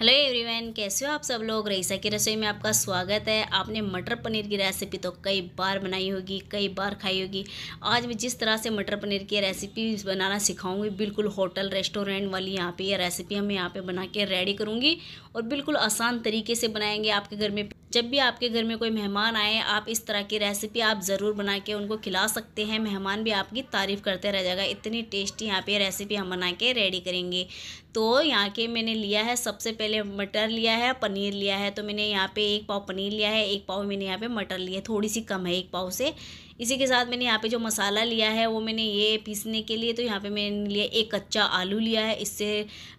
hello everyone कैसे हो आप सब लोग रईसा की रसोई में आपका स्वागत है आपने मटर पनीर की रेसिपी तो कई बार बनाई होगी कई बार खाई होगी आज मैं जिस तरह से मटर पनीर की रेसिपी बनाना सिखाऊंगी बिल्कुल होटल रेस्टोरेंट वाली यहाँ पे ये यह रेसिपी हमें यहाँ पे बना के रेडी करूँगी और बिल्कुल आसान तरीके से बनाएंगे आपके घर में जब भी आपके घर में कोई मेहमान आए आप इस तरह की रेसिपी आप ज़रूर बना के उनको खिला सकते हैं मेहमान भी आपकी तारीफ़ करते रह जाएगा इतनी टेस्टी यहाँ पे रेसिपी हम बना के रेडी करेंगे तो यहाँ के मैंने लिया है सबसे पहले मटर लिया है पनीर लिया है तो मैंने यहाँ पर एक पाव पनीर लिया है एक पाव मैंने यहाँ पर मटर लिया है थोड़ी सी कम है एक पाव से इसी के साथ मैंने यहाँ पे जो मसाला लिया है वो मैंने ये पीसने के लिए तो यहाँ पे मैंने लिया एक कच्चा आलू लिया है इससे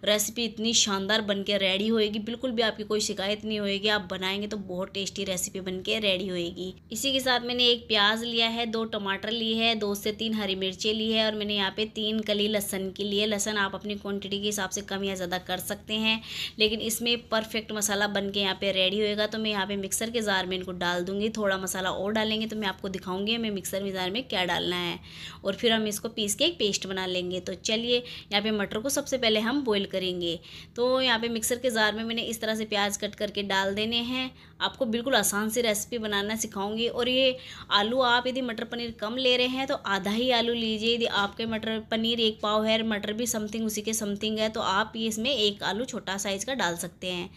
रेसिपी इतनी शानदार बन के रेडी होएगी बिल्कुल भी आपकी कोई शिकायत नहीं होएगी आप बनाएंगे तो बहुत टेस्टी रेसिपी बन के रेडी होएगी इसी के साथ मैंने एक प्याज लिया है दो टमाटर लिए है दो से तीन हरी मिर्चें ली है और मैंने यहाँ पर तीन कली लहसन की लिए लहसन आप अपनी क्वान्टिटी के हिसाब से कम या ज़्यादा कर सकते हैं लेकिन इसमें परफेक्ट मसाला बन के यहाँ पर रेडी होएगा तो मैं यहाँ पर मिक्सर के जार में इनको डाल दूँगी थोड़ा मसाला और डालेंगे तो मैं आपको दिखाऊँगी मैं हमें मिक्सर मिजार में क्या डालना है और फिर हम इसको पीस के एक पेस्ट बना लेंगे तो चलिए यहाँ पे मटर को सबसे पहले हम बॉईल करेंगे तो यहाँ पे मिक्सर के जार में मैंने इस तरह से प्याज कट करके डाल देने हैं आपको बिल्कुल आसान से रेसिपी बनाना सिखाऊंगी और ये आलू आप यदि मटर पनीर कम ले रहे हैं तो आधा ही आलू लीजिए यदि आपके मटर पनीर एक पाव है मटर भी समथिंग उसी के समथिंग है तो आप ये इसमें एक आलू छोटा साइज़ का डाल सकते हैं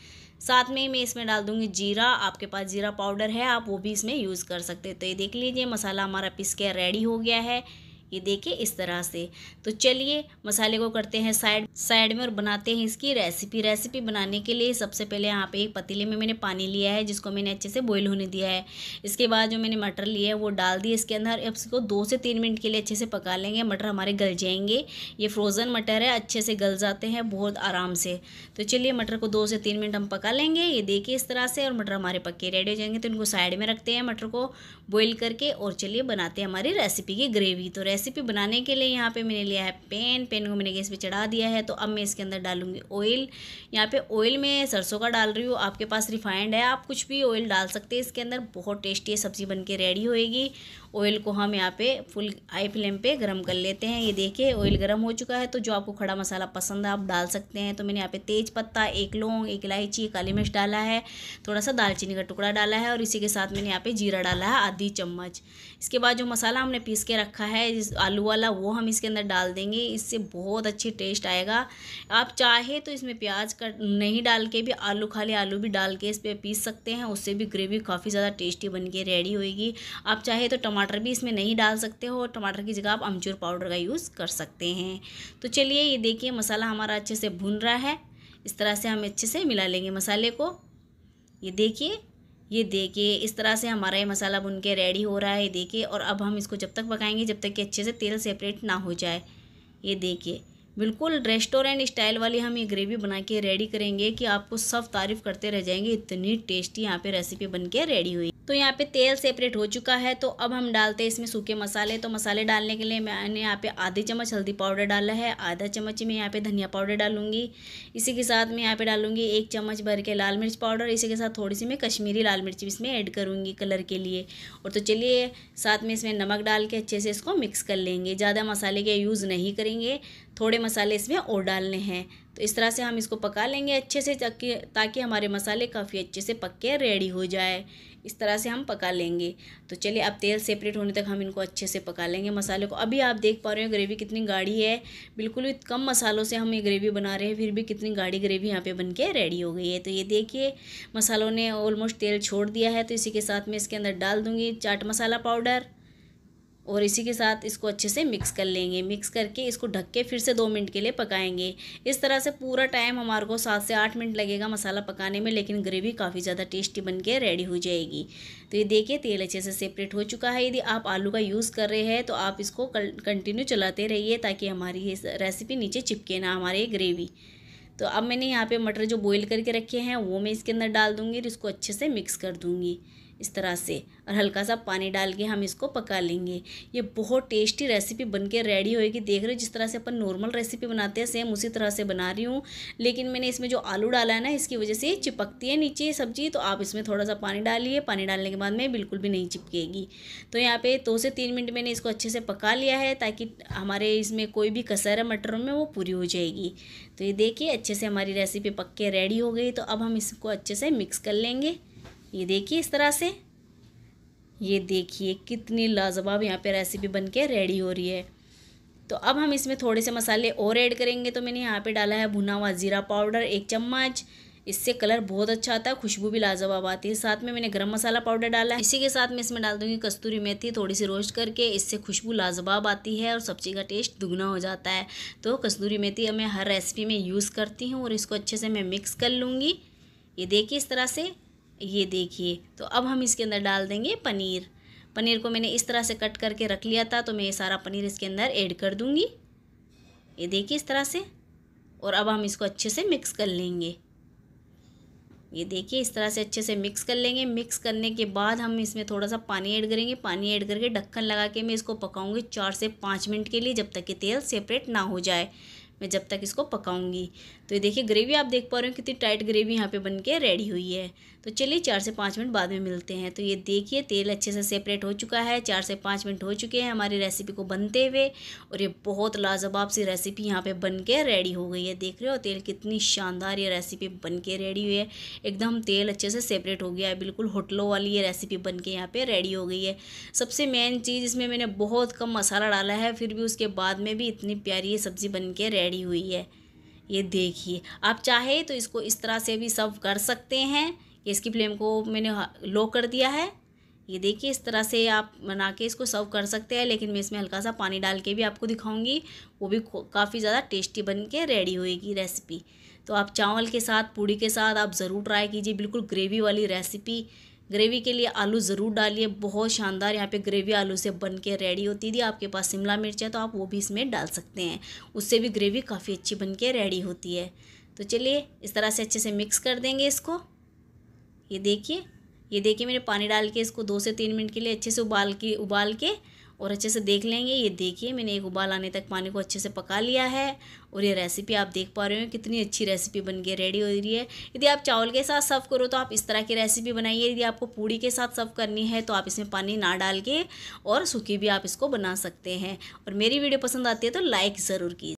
साथ में मैं इसमें डाल दूँगी जीरा आपके पास जीरा पाउडर है आप वो भी इसमें यूज़ कर सकते तो ये देख लीजिए मसाला हमारा पिस के रेडी हो गया है ये देखिए इस तरह से तो चलिए मसाले को करते हैं साइड साइड में और बनाते हैं इसकी रेसिपी रेसिपी बनाने के लिए सबसे पहले यहाँ पे एक पतीले में मैंने पानी लिया है जिसको मैंने अच्छे से बॉईल होने दिया है इसके बाद जो मैंने मटर लिया है वो डाल दिए इसके अंदर अब इसको दो से तीन मिनट के लिए अच्छे से पका लेंगे मटर हमारे गल जाएंगे ये फ्रोज़न मटर है अच्छे से गल जाते हैं बहुत आराम से तो चलिए मटर को दो से तीन मिनट हम पका लेंगे ये देखिए इस तरह से और मटर हमारे पक्के रेडी हो जाएंगे तो इनको साइड में रखते हैं मटर को बॉयल करके और चलिए बनाते हैं हमारी रेसिपी की ग्रेवी तो रेसिपी रेसिपी बनाने के लिए यहाँ पे मैंने लिया है पेन पेन को मैंने गैस पे चढ़ा दिया है तो अब मैं इसके अंदर डालूंगी ऑयल यहाँ पे ऑयल में सरसों का डाल रही हूँ आपके पास रिफाइंड है आप कुछ भी ऑयल डाल सकते हैं इसके अंदर बहुत टेस्टी है सब्ज़ी बन के रेडी होएगी ऑयल को हम यहाँ पे फुल हाई फ्लेम पे गरम कर लेते हैं ये देखिए ऑयल गरम हो चुका है तो जो आपको खड़ा मसाला पसंद है आप डाल सकते हैं तो मैंने यहाँ पे तेज़ पत्ता एक लौंग एक इलायची काली मिर्च डाला है थोड़ा सा दालचीनी का टुकड़ा डाला है और इसी के साथ मैंने यहाँ पे जीरा डाला है आधी चम्मच इसके बाद जो मसाला हमने पीस के रखा है जिस आलू वाला वो हम इसके अंदर डाल देंगे इससे बहुत अच्छी टेस्ट आएगा आप चाहे तो इसमें प्याज कट नहीं डाल के भी आलू खाली आलू भी डाल के इस पर पीस सकते हैं उससे भी ग्रेवी काफ़ी ज़्यादा टेस्टी बन के रेडी होएगी आप चाहे तो टमाटर भी इसमें नहीं डाल सकते हो टमाटर की जगह आप अमचूर पाउडर का यूज़ कर सकते हैं तो चलिए ये देखिए मसाला हमारा अच्छे से भुन रहा है इस तरह से हम अच्छे से मिला लेंगे मसाले को ये देखिए ये देखिए इस तरह से हमारा ये मसाला बुन के रेडी हो रहा है देखिए और अब हम इसको जब तक पकाएंगे जब तक कि अच्छे से तेल सेपरेट ना हो जाए ये देखिए बिल्कुल रेस्टोरेंट स्टाइल वाली हम ये ग्रेवी बना के रेडी करेंगे कि आपको सब तारीफ़ करते रह जाएंगे इतनी टेस्टी यहाँ पे रेसिपी बन के रेडी हुई तो यहाँ पे तेल सेपरेट हो चुका है तो अब हम डालते हैं इसमें सूखे मसाले तो मसाले डालने के लिए मैंने यहाँ पे आधी चम्मच हल्दी पाउडर डाला है आधा चम्मच में यहाँ पे धनिया पाउडर डालूंगी इसी के साथ मैं यहाँ पे डालूंगी एक चम्मच भर के लाल मिर्च पाउडर इसी के साथ थोड़ी सी मैं कश्मीरी लाल मिर्च इसमें ऐड करूँगी कलर के लिए और तो चलिए साथ में इसमें नमक डाल के अच्छे से इसको मिक्स कर लेंगे ज़्यादा मसाले के यूज़ नहीं करेंगे थोड़े मसाले इसमें और डालने हैं तो इस तरह से हम इसको पका लेंगे अच्छे से ताकि ताकि हमारे मसाले काफ़ी अच्छे से पक के रेडी हो जाए इस तरह से हम पका लेंगे तो चलिए अब तेल सेपरेट होने तक हम इनको अच्छे से पका लेंगे मसाले को अभी आप देख पा रहे हो ग्रेवी कितनी गाढ़ी है बिल्कुल भी कम मसालों से हम ये ग्रेवी बना रहे हैं फिर भी कितनी गाढ़ी ग्रेवी यहाँ पे बन के रेडी हो गई है तो ये देखिए मसालों ने ऑलमोस्ट तेल छोड़ दिया है तो इसी के साथ मैं इसके अंदर डाल दूँगी चाट मसाला पाउडर और इसी के साथ इसको अच्छे से मिक्स कर लेंगे मिक्स करके इसको ढक के फिर से दो मिनट के लिए पकाएंगे इस तरह से पूरा टाइम हमारे को सात से आठ मिनट लगेगा मसाला पकाने में लेकिन ग्रेवी काफ़ी ज़्यादा टेस्टी बन के रेडी हो जाएगी तो ये देखिए तेल अच्छे से सेपरेट हो चुका है यदि आप आलू का यूज़ कर रहे हैं तो आप इसको कंटिन्यू चलाते रहिए ताकि हमारी ये रेसिपी नीचे चिपके ना हमारे ग्रेवी तो अब मैंने यहाँ पे मटर जो बॉईल करके रखे हैं वो मैं इसके अंदर डाल दूँगी और इसको अच्छे से मिक्स कर दूँगी इस तरह से और हल्का सा पानी डाल के हम इसको पका लेंगे ये बहुत टेस्टी रेसिपी बन के रेडी होएगी देख रहे हो जिस तरह से अपन नॉर्मल रेसिपी बनाते हैं सेम उसी तरह से बना रही हूँ लेकिन मैंने इसमें जो आलू डाला है ना इसकी वजह से चिपकती है नीचे सब्जी तो आप इसमें थोड़ा सा पानी डालिए पानी डालने के बाद में बिल्कुल भी नहीं चिपकेगी तो यहाँ पर दो से तीन मिनट मैंने इसको अच्छे से पका लिया है ताकि हमारे इसमें कोई भी कसर है मटरों में वो पूरी हो जाएगी तो ये देखिए अच्छे से हमारी रेसिपी पक के रेडी हो गई तो अब हम इसको अच्छे से मिक्स कर लेंगे ये देखिए इस तरह से ये देखिए कितनी लाजवाब यहाँ पे रेसिपी बन के रेडी हो रही है तो अब हम इसमें थोड़े से मसाले और ऐड करेंगे तो मैंने यहाँ पे डाला है भुना हुआ ज़ीरा पाउडर एक चम्मच इससे कलर बहुत अच्छा आता है खुशबू भी लाजवाब आती है साथ में मैंने गरम मसाला पाउडर डाला है इसी के साथ मैं इसमें डाल दूंगी कस्तूरी मेथी थोड़ी सी रोस्ट करके इससे खुशबू लाजवाब आती है और सब्जी का टेस्ट दुगना हो जाता है तो कस्तूरी मेथी मैं हर रेसिपी में यूज़ करती हूँ और इसको अच्छे से मैं मिक्स कर लूँगी ये देखिए इस तरह से ये देखिए तो अब हम इसके अंदर डाल देंगे पनीर पनीर को मैंने इस तरह से कट करके रख लिया था तो मैं ये सारा पनीर इसके अंदर ऐड कर दूँगी ये देखिए इस तरह से और अब हम इसको अच्छे से मिक्स कर लेंगे ये देखिए इस तरह से अच्छे से मिक्स कर लेंगे मिक्स करने के बाद हम इसमें थोड़ा सा पानी ऐड करेंगे पानी ऐड करके ढक्कन लगा के मैं इसको पकाऊंगी चार से पाँच मिनट के लिए जब तक कि तेल सेपरेट ना हो जाए मैं जब तक इसको पकाऊंगी तो ये देखिए ग्रेवी आप देख पा रहे हो कितनी टाइट ग्रेवी यहाँ पे बन के रेडी हुई है तो चलिए चार से पाँच मिनट बाद में मिलते हैं तो ये देखिए तेल अच्छे से सेपरेट हो चुका है चार से पाँच मिनट हो चुके हैं हमारी रेसिपी को बनते हुए और ये बहुत लाजवाब सी रेसिपी यहाँ पर बन के रेडी हो गई है देख रहे हो तेल कितनी शानदार ये रेसिपी बन के रेडी हुई है एकदम तेल अच्छे से सेपरेट हो गया है बिल्कुल होटलों वाली ये रेसिपी बन के यहाँ पर रेडी हो गई है सबसे मेन चीज़ इसमें मैंने बहुत कम मसाला डाला है फिर भी उसके बाद में भी इतनी प्यारी ये सब्ज़ी बन के रेडी रेडी हुई है ये देखिए आप चाहे तो इसको इस तरह से भी सर्व कर सकते हैं इसकी फ्लेम को मैंने लो कर दिया है ये देखिए इस तरह से आप बना के इसको सर्व कर सकते हैं लेकिन मैं इसमें हल्का सा पानी डाल के भी आपको दिखाऊंगी वो भी काफ़ी ज़्यादा टेस्टी बन के रेडी होएगी रेसिपी तो आप चावल के साथ पूड़ी के साथ आप ज़रूर ट्राई कीजिए बिल्कुल ग्रेवी वाली रेसिपी ग्रेवी के लिए आलू ज़रूर डालिए बहुत शानदार यहाँ पे ग्रेवी आलू से बन के रेडी होती थी आपके पास शिमला मिर्च है तो आप वो भी इसमें डाल सकते हैं उससे भी ग्रेवी काफ़ी अच्छी बन के रेडी होती है तो चलिए इस तरह से अच्छे से मिक्स कर देंगे इसको ये देखिए ये देखिए मैंने पानी डाल के इसको दो से तीन मिनट के लिए अच्छे से उबाल के उबाल के और अच्छे से देख लेंगे ये देखिए मैंने एक उबाल आने तक पानी को अच्छे से पका लिया है और ये रेसिपी आप देख पा रहे हो कितनी अच्छी रेसिपी बन के रेडी हो रही है यदि आप चावल के साथ सर्व करो तो आप इस तरह की रेसिपी बनाइए यदि आपको पूड़ी के साथ सर्व करनी है तो आप इसमें पानी ना डाल के और सूखी भी आप इसको बना सकते हैं और मेरी वीडियो पसंद आती है तो लाइक ज़रूर कीजिए